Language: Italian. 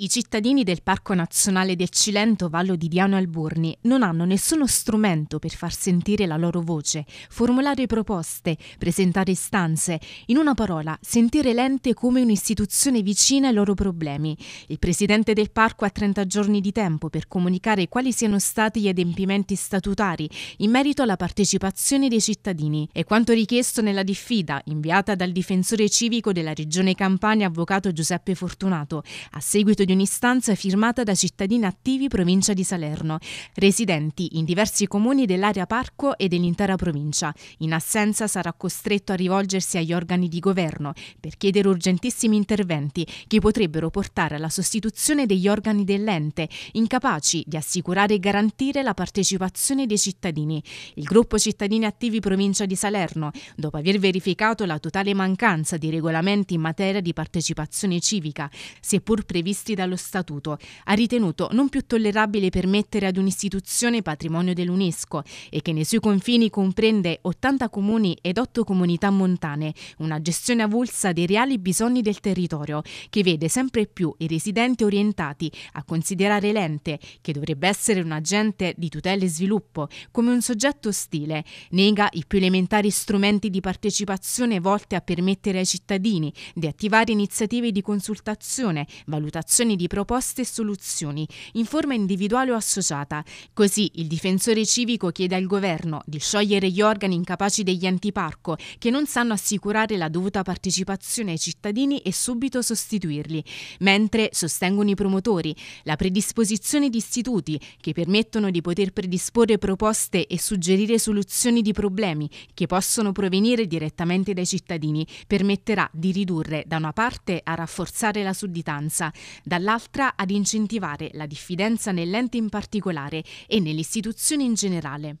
I cittadini del Parco Nazionale del Cilento Vallo di Diano Alburni non hanno nessuno strumento per far sentire la loro voce, formulare proposte, presentare istanze, in una parola, sentire l'ente come un'istituzione vicina ai loro problemi. Il presidente del parco ha 30 giorni di tempo per comunicare quali siano stati gli adempimenti statutari in merito alla partecipazione dei cittadini e quanto richiesto nella diffida inviata dal difensore civico della Regione Campania avvocato Giuseppe Fortunato a seguito di di un'istanza firmata da cittadini attivi provincia di Salerno, residenti in diversi comuni dell'area parco e dell'intera provincia. In assenza sarà costretto a rivolgersi agli organi di governo per chiedere urgentissimi interventi che potrebbero portare alla sostituzione degli organi dell'ente, incapaci di assicurare e garantire la partecipazione dei cittadini. Il gruppo Cittadini Attivi Provincia di Salerno, dopo aver verificato la totale mancanza di regolamenti in materia di partecipazione civica, seppur previsti dallo Statuto, ha ritenuto non più tollerabile permettere ad un'istituzione patrimonio dell'UNESCO e che nei suoi confini comprende 80 comuni ed 8 comunità montane, una gestione avulsa dei reali bisogni del territorio, che vede sempre più i residenti orientati a considerare l'ente, che dovrebbe essere un agente di tutela e sviluppo, come un soggetto ostile, nega i più elementari strumenti di partecipazione volte a permettere ai cittadini di attivare iniziative di consultazione, valutazione presentazioni di proposte e soluzioni in forma individuale o associata. Così il difensore civico chiede al governo di sciogliere gli organi incapaci degli antiparco che non sanno assicurare la dovuta partecipazione ai cittadini e subito sostituirli, mentre sostengono i promotori la predisposizione di istituti che permettono di poter predisporre proposte e suggerire soluzioni di problemi che possono provenire direttamente dai cittadini permetterà di ridurre da una parte a rafforzare la sudditanza, dall'altra dall'altra ad incentivare la diffidenza nell'ente in particolare e nell'istituzione in generale.